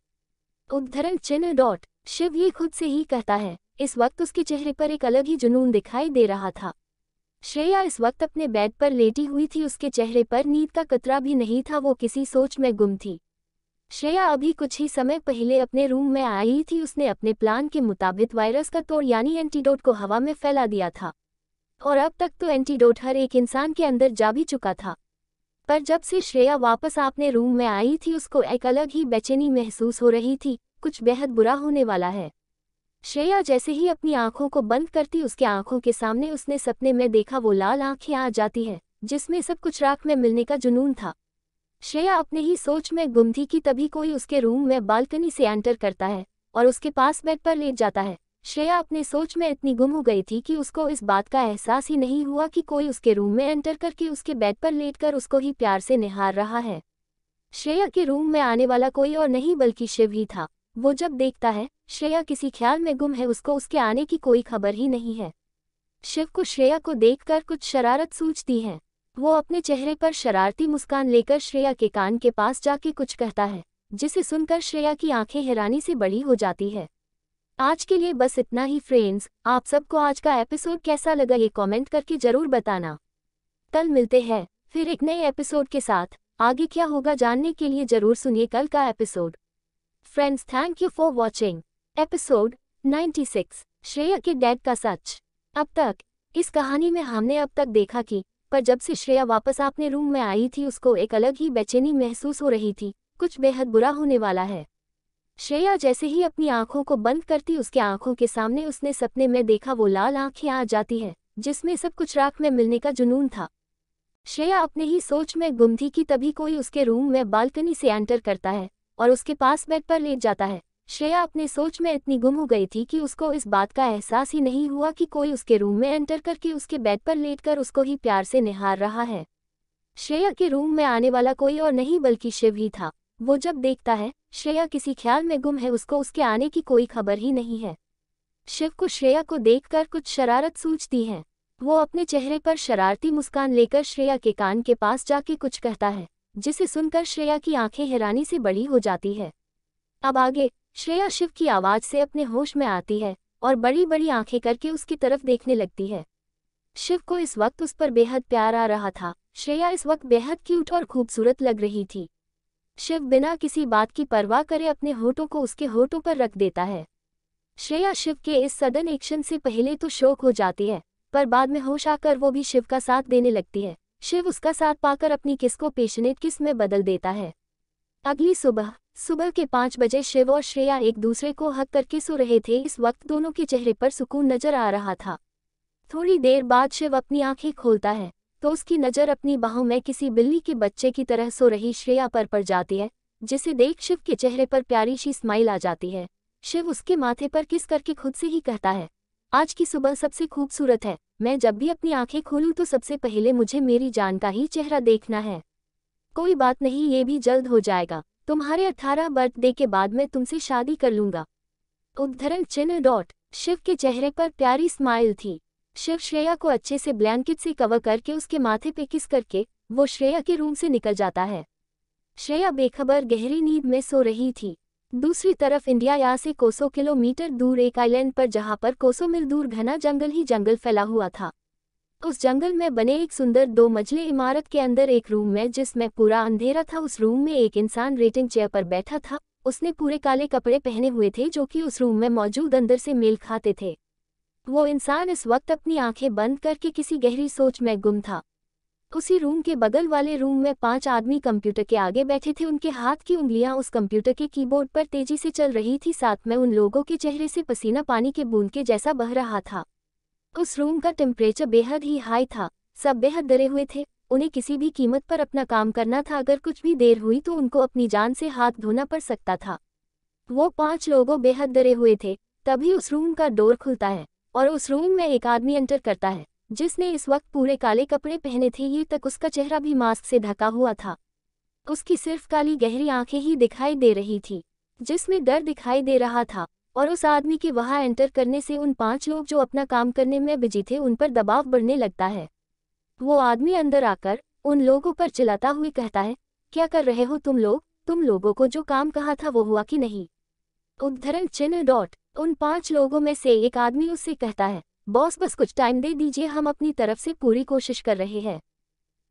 उद्धरण चिन्ह डॉट शिव ये खुद से ही कहता है इस वक्त उसके चेहरे पर एक अलग ही जुनून दिखाई दे रहा था श्रेया इस वक्त अपने बेड पर लेटी हुई थी उसके चेहरे पर नींद का कतरा भी नहीं था वो किसी सोच में गुम थी श्रेया अभी कुछ ही समय पहले अपने रूम में आई थी उसने अपने प्लान के मुताबिक वायरस का तोड़ यानी एंटीडोट को हवा में फैला दिया था और अब तक तो एंटीडोट हर एक इंसान के अंदर जा भी चुका था पर जब से श्रेया वापस अपने रूम में आई थी उसको एक अलग ही बेचैनी महसूस हो रही थी कुछ बेहद बुरा होने वाला है श्रेया जैसे ही अपनी आंखों को बंद करती उसके आंखों के सामने उसने सपने में देखा वो लाल आंखें आ जाती है जिसमें सब कुछ राख में मिलने का जुनून था श्रेया अपने ही सोच में गुम थी कि तभी कोई उसके रूम में बालकनी से एंटर करता है और उसके पास बेड पर लेट जाता है श्रेया अपने सोच में इतनी गुम हो गई थी कि उसको इस बात का एहसास ही नहीं हुआ कि कोई उसके रूम में एंटर करके उसके बेड पर लेटकर उसको ही प्यार से निहार रहा है श्रेया के रूम में आने वाला कोई और नहीं बल्कि शिव ही था वो जब देखता है श्रेया किसी ख्याल में गुम है उसको उसके आने की कोई खबर ही नहीं है शिव को श्रेया को देखकर कुछ शरारत सूझती है वो अपने चेहरे पर शरारती मुस्कान लेकर श्रेया के कान के पास जाके कुछ कहता है जिसे सुनकर श्रेया की आंखें हैरानी से बड़ी हो जाती है आज के लिए बस इतना ही फ्रेंड्स आप सबको आज का एपिसोड कैसा लगा ये कमेंट करके जरूर बताना कल मिलते हैं फिर एक नए एपिसोड के साथ आगे क्या होगा जानने के लिए जरूर सुनिए कल का episode friends thank you for watching episode 96 Shreya के डैड का सच अब तक इस कहानी में हमने अब तक देखा कि पर जब से श्रेया वापस अपने रूम में आई थी उसको एक अलग ही बेचैनी महसूस हो रही थी कुछ बेहद बुरा होने वाला है श्रेया जैसे ही अपनी आंखों को बंद करती उसके आंखों के सामने उसने सपने में देखा वो लाल आंखें आ जाती है जिसमें सब कुछ राख में मिलने का जुनून था श्रेया अपने ही सोच में गुम थी कि तभी कोई उसके रूम में बालकनी से एंटर करता है और उसके पास बेड पर लेट जाता है श्रेया अपने सोच में इतनी गुम हो गई थी कि उसको इस बात का एहसास ही नहीं हुआ कि कोई उसके रूम में एंटर करके उसके बेड पर लेटकर उसको ही प्यार से निहार रहा है श्रेया के रूम में आने वाला कोई और नहीं बल्कि शिव ही था वो जब देखता है श्रेया किसी ख्याल में गुम है उसको उसके आने की कोई खबर ही नहीं है शिव को श्रेया को देखकर कुछ शरारत सूझती है वो अपने चेहरे पर शरारती मुस्कान लेकर श्रेया के कान के पास जाके कुछ कहता है जिसे सुनकर श्रेया की आंखें हैरानी से बड़ी हो जाती है अब आगे श्रेया शिव की आवाज से अपने होश में आती है और बड़ी बड़ी आंखें करके उसकी तरफ देखने लगती है शिव को इस वक्त उस पर बेहद प्यार आ रहा था श्रेया इस वक्त बेहद क्यूट और खूबसूरत लग रही थी शिव बिना किसी बात की परवाह करे अपने होठों को उसके होठों पर रख देता है श्रेया शिव के इस सदन एक्शन से पहले तो शोक हो जाती है पर बाद में होश आकर वो भी शिव का साथ देने लगती है शिव उसका साथ पाकर अपनी किस को पेशनेट किस में बदल देता है अगली सुबह सुबह के पाँच बजे शिव और श्रेया एक दूसरे को हक करके सो रहे थे इस वक्त दोनों के चेहरे पर सुकून नजर आ रहा था थोड़ी देर बाद शिव अपनी आंखें खोलता है तो उसकी नज़र अपनी बाहों में किसी बिल्ली के बच्चे की तरह सो रही श्रेया पर पड़ जाती है जिसे देख शिव के चेहरे पर प्यारी सी स्माइल आ जाती है शिव उसके माथे पर किस करके खुद से ही कहता है आज की सुबह सबसे खूबसूरत है मैं जब भी अपनी आंखें खोलूं तो सबसे पहले मुझे मेरी जान का ही चेहरा देखना है कोई बात नहीं ये भी जल्द हो जाएगा तुम्हारे अठारह बर्थडे के बाद मैं तुमसे शादी कर लूंगा उद्धरण चिन्ह डॉट शिव के चेहरे पर प्यारी स्माइल थी शिव श्रेया को अच्छे से ब्लैंकेट से कवर करके उसके माथे पे किस करके वो श्रेया के रूम से निकल जाता है श्रेया बेखबर गहरी नींद में सो रही थी दूसरी तरफ इंडिया यहाँ से कोसों किलोमीटर दूर एक आइलैंड पर जहाँ पर कोसों मिल दूर घना जंगल ही जंगल फैला हुआ था उस जंगल में बने एक सुंदर दो मजले इमारत के अंदर एक रूम में जिसमें पूरा अंधेरा था उस रूम में एक इंसान रेटिंग चेयर पर बैठा था उसने पूरे काले कपड़े पहने हुए थे जो कि उस रूम में मौजूद अंदर से मेल खाते थे वो इंसान इस वक्त अपनी आंखें बंद करके किसी गहरी सोच में गुम था उसी रूम के बगल वाले रूम में पांच आदमी कंप्यूटर के आगे बैठे थे उनके हाथ की उंगलियां उस कंप्यूटर के कीबोर्ड पर तेजी से चल रही थी साथ में उन लोगों के चेहरे से पसीना पानी के बूंद के जैसा बह रहा था उस रूम का टेम्परेचर बेहद ही हाई था सब बेहद डरे हुए थे उन्हें किसी भी कीमत पर अपना काम करना था अगर कुछ भी देर हुई तो उनको अपनी जान से हाथ धोना पड़ सकता था वो पांच लोगों बेहद डरे हुए थे तभी उस रूम का डोर खुलता है और उस रूम में एक आदमी एंटर करता है जिसने इस वक्त पूरे काले कपड़े पहने थे ये तक उसका चेहरा भी मास्क से ढका हुआ था उसकी सिर्फ काली गहरी आंखें ही दिखाई दे रही थी जिसमें डर दिखाई दे रहा था और उस आदमी के वहां एंटर करने से उन पांच लोग जो अपना काम करने में बिजी थे उन पर दबाव बढ़ने लगता है वो आदमी अंदर आकर उन लोगों पर चिल्लाता हुए कहता है क्या कर रहे हो तुम लोग तुम लोगों को जो काम कहा था वो हुआ कि नहीं उद्धरण चिन्ह डॉट उन पांच लोगों में से एक आदमी उससे कहता है बॉस बस कुछ टाइम दे दीजिए हम अपनी तरफ से पूरी कोशिश कर रहे हैं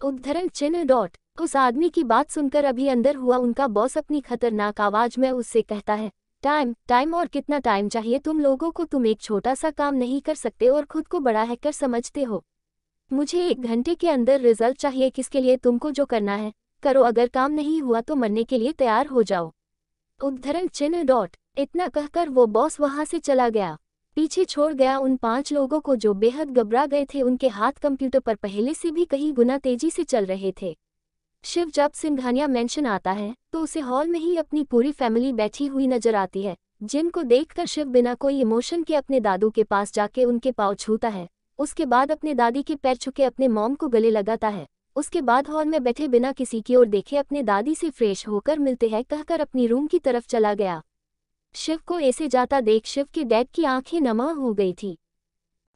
उद्धरण चिन्ह डॉट उस आदमी की बात सुनकर अभी अंदर हुआ उनका बॉस अपनी खतरनाक आवाज में उससे कहता है टाइम टाइम और कितना टाइम चाहिए तुम लोगों को तुम एक छोटा सा काम नहीं कर सकते और खुद को बड़ा हैकर समझते हो मुझे एक घंटे के अंदर रिजल्ट चाहिए किसके लिए तुमको जो करना है करो अगर काम नहीं हुआ तो मरने के लिए तैयार हो जाओ उद्धरण चिन्ह डॉट इतना कहकर वो बॉस वहां से चला गया पीछे छोड़ गया उन पांच लोगों को जो बेहद घबरा गए थे उनके हाथ कंप्यूटर पर पहले से भी कहीं गुना तेजी से चल रहे थे शिव जब सिंघानिया मेंशन आता है तो उसे हॉल में ही अपनी पूरी फैमिली बैठी हुई नजर आती है जिम को देखकर शिव बिना कोई इमोशन के अपने दादू के पास जाके उनके पाँव छूता है उसके बाद अपने दादी के पैर छुके अपने मॉम को गले लगाता है उसके बाद हॉल में बैठे बिना किसी की ओर देखे अपने दादी से फ्रेश होकर मिलते हैं कहकर अपनी रूम की तरफ चला गया शिव को ऐसे जाता देख शिव के डैड की आंखें नमा हो गई थी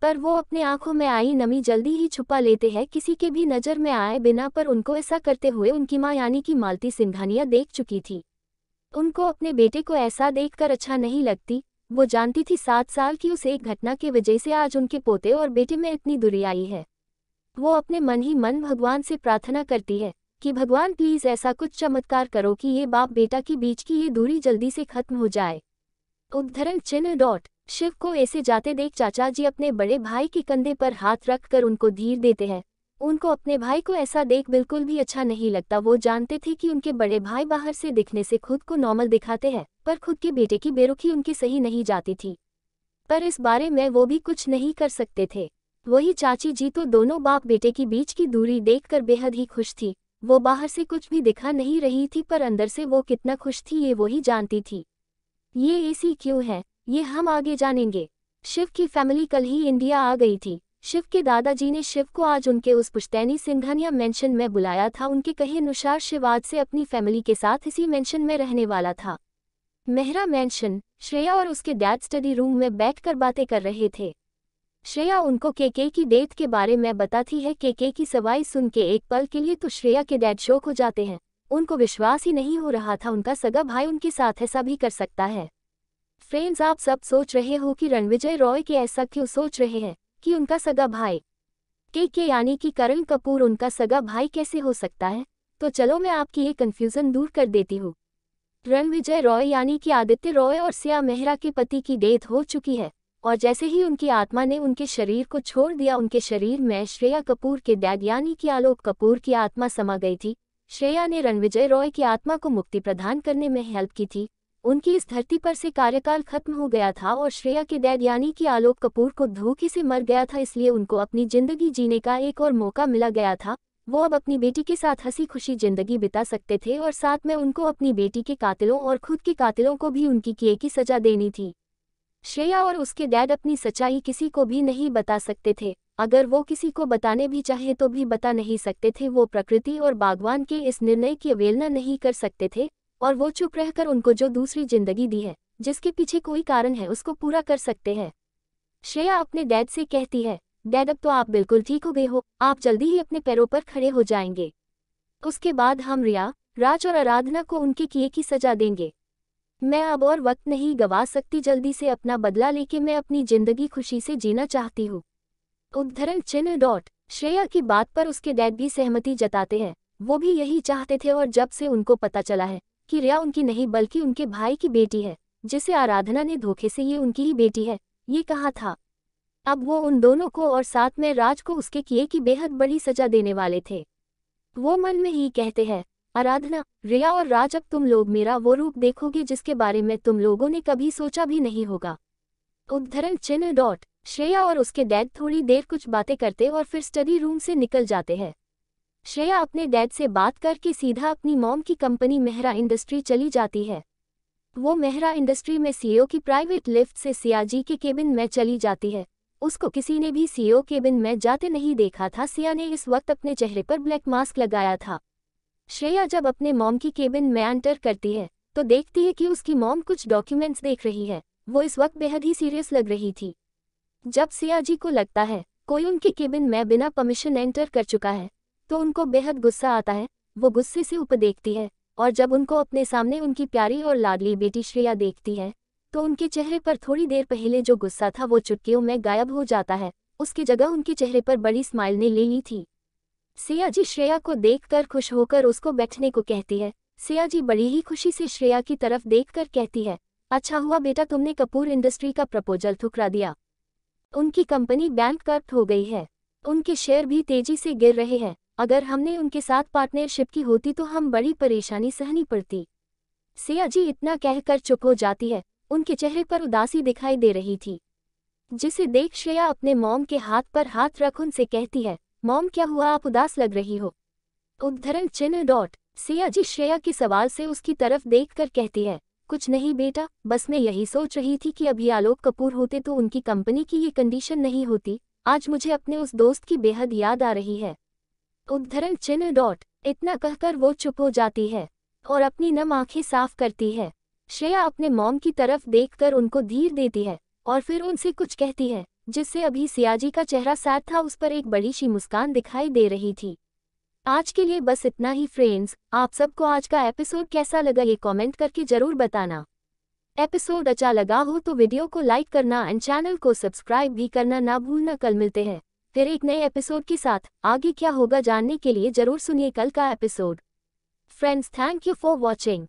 पर वो अपने आंखों में आई नमी जल्दी ही छुपा लेते हैं किसी के भी नज़र में आए बिना पर उनको ऐसा करते हुए उनकी माँ यानी कि मालती सिंघानिया देख चुकी थी उनको अपने बेटे को ऐसा देखकर अच्छा नहीं लगती वो जानती थी सात साल की उस एक घटना के वजह से आज उनके पोते और बेटे में इतनी दूरी आई है वो अपने मन ही मन भगवान से प्रार्थना करती है कि भगवान प्लीज़ ऐसा कुछ चमत्कार करो कि ये बाप बेटा के बीच की ये दूरी जल्दी से खत्म हो जाए उद्धरण चिन्ह डॉट शिव को ऐसे जाते देख चाचा जी अपने बड़े भाई के कंधे पर हाथ रखकर उनको धीर देते हैं उनको अपने भाई को ऐसा देख बिल्कुल भी अच्छा नहीं लगता वो जानते थे कि उनके बड़े भाई बाहर से दिखने से खुद को नॉर्मल दिखाते हैं पर खुद के बेटे की बेरुखी उनकी सही नहीं जाती थी पर इस बारे में वो भी कुछ नहीं कर सकते थे वही चाची जी तो दोनों बाप बेटे की बीच की दूरी देखकर बेहद ही खुश थी वो बाहर से कुछ भी दिखा नहीं रही थी पर अंदर से वो कितना खुश थी ये वही जानती थी ये ऐसी क्यों है ये हम आगे जानेंगे शिव की फैमिली कल ही इंडिया आ गई थी शिव के दादाजी ने शिव को आज उनके उस पुश्तैनी सिंघानिया मेंशन में बुलाया था उनके कहे अनुसार शिव आज से अपनी फैमिली के साथ इसी मेंशन में रहने वाला था मेहरा मेंशन श्रेया और उसके डैड स्टडी रूम में बैठकर बातें कर रहे थे श्रेया उनको केके की डेट के बारे में बताती है केके की सवाई सुन के एक पल के लिए तो श्रेया के डैड शोक हो जाते हैं उनको विश्वास ही नहीं हो रहा था उनका सगा भाई उनके साथ ऐसा भी कर सकता है फ्रेंड्स आप सब सोच रहे हो कि रणविजय रॉय के ऐसा क्यों सोच रहे हैं कि उनका सगा भाई के के यानी कि करण कपूर उनका सगा भाई कैसे हो सकता है तो चलो मैं आपकी ये कन्फ्यूज़न दूर कर देती हूँ रणविजय रॉय यानी कि आदित्य रॉय और सिया मेहरा के पति की डेथ हो चुकी है और जैसे ही उनकी आत्मा ने उनके शरीर को छोड़ दिया उनके शरीर में श्रेया कपूर के डैड यानी कि आलोक कपूर की आत्मा समा गई थी श्रेया ने रणविजय रॉय की आत्मा को मुक्ति प्रदान करने में हेल्प की थी उनकी इस धरती पर से कार्यकाल खत्म हो गया था और श्रेया के दैद यानी कि आलोक कपूर को धोखे से मर गया था इसलिए उनको अपनी जिंदगी जीने का एक और मौका मिला गया था वो अब अपनी बेटी के साथ हंसी खुशी जिंदगी बिता सकते थे और साथ में उनको अपनी बेटी के कातिलों और खुद के कातिलों को भी उनकी किए की सजा देनी थी श्रेया और उसके डैड अपनी सच्चाई किसी को भी नहीं बता सकते थे अगर वो किसी को बताने भी चाहे तो भी बता नहीं सकते थे वो प्रकृति और बागवान के इस निर्णय की अवेलना नहीं कर सकते थे और वो चुप रहकर उनको जो दूसरी जिंदगी दी है जिसके पीछे कोई कारण है उसको पूरा कर सकते हैं श्रेया अपने डैड से कहती है डैड अब तो आप बिल्कुल ठीक हो गए हो आप जल्दी ही अपने पैरों पर खड़े हो जाएंगे उसके बाद हम रिया राज और आराधना को उनके किए की सजा देंगे मैं अब और वक्त नहीं गवा सकती जल्दी से अपना बदला लेके मैं अपनी जिंदगी खुशी से जीना चाहती हूँ उद्धरण चिन्ह डॉट श्रेया की बात पर उसके डैड भी सहमति जताते हैं वो भी यही चाहते थे और जब से उनको पता चला है कि रिया उनकी नहीं बल्कि उनके भाई की बेटी है जिसे आराधना ने धोखे से ये उनकी ही बेटी है ये कहा था अब वो उन दोनों को और साथ में राज को उसके किए की बेहद बड़ी सजा देने वाले थे वो मन में ही कहते हैं आराधना रिया और राज अब तुम लोग मेरा वो रूप देखोगे जिसके बारे में तुम लोगों ने कभी सोचा भी नहीं होगा उद्धरण चिन्ह डॉट श्रेया और उसके डैड थोड़ी देर कुछ बातें करते और फिर स्टडी रूम से निकल जाते हैं श्रेया अपने डैड से बात करके सीधा अपनी मॉम की कंपनी मेहरा इंडस्ट्री चली जाती है वो मेहरा इंडस्ट्री में सीईओ की प्राइवेट लिफ्ट से सियाजी के केबिन में चली जाती है उसको किसी ने भी सीईओ केबिन में जाते नहीं देखा था सिया ने इस वक्त अपने चेहरे पर ब्लैक मास्क लगाया था श्रेया जब अपने मॉम की केबिन में एंटर करती है तो देखती है कि उसकी मॉम कुछ डॉक्यूमेंट्स देख रही है वो इस वक्त बेहद ही सीरियस लग रही थी जब सियाजी को लगता है कोई उनके केबिन में बिना परमिशन एंटर कर चुका है तो उनको बेहद गुस्सा आता है वो गुस्से से ऊपर देखती है और जब उनको अपने सामने उनकी प्यारी और लाडली बेटी श्रेया देखती है तो उनके चेहरे पर थोड़ी देर पहले जो गुस्सा था वो चुटकियों में गायब हो जाता है उसकी जगह उनके चेहरे पर बड़ी स्माइल ने ले ली थी सियाजी श्रेया को देखकर खुश होकर उसको बैठने को कहती है सियाजी बड़ी ही खुशी से श्रेया की तरफ देखकर कहती है अच्छा हुआ बेटा तुमने कपूर इंडस्ट्री का प्रपोजल ठुकरा दिया उनकी कंपनी बैंक कर्प्ट हो गई है उनके शेयर भी तेजी से गिर रहे हैं अगर हमने उनके साथ पार्टनरशिप की होती तो हम बड़ी परेशानी सहनी पड़ती सिया जी इतना कहकर चुप हो जाती है उनके चेहरे पर उदासी दिखाई दे रही थी जिसे देख श्रेया अपने मॉम के हाथ पर हाथ रख उनसे कहती है मॉम क्या हुआ आप उदास लग रही हो उद्धरण चिन्ह डॉट सिया जी श्रेया के सवाल से उसकी तरफ देखकर कहती है कुछ नहीं बेटा बस मैं यही सोच रही थी कि अभी आलोक कपूर होते तो उनकी कंपनी की ये कंडीशन नहीं होती आज मुझे अपने उस दोस्त की बेहद याद आ रही है उद्धरण चिन्ह डॉट इतना कहकर वो चुप हो जाती है और अपनी नम आंखें साफ करती है श्रेया अपने मॉम की तरफ देखकर उनको धीर देती है और फिर उनसे कुछ कहती है जिससे अभी सियाजी का चेहरा सैड था उस पर एक बड़ी सी मुस्कान दिखाई दे रही थी आज के लिए बस इतना ही फ्रेंड्स आप सबको आज का एपिसोड कैसा लगा ये कमेंट करके जरूर बताना एपिसोड अच्छा लगा हो तो वीडियो को लाइक करना एंड चैनल को सब्सक्राइब भी करना ना भूलना कल मिलते हैं फिर एक नए एपिसोड के साथ आगे क्या होगा जानने के लिए जरूर सुनिए कल का episode friends thank you for watching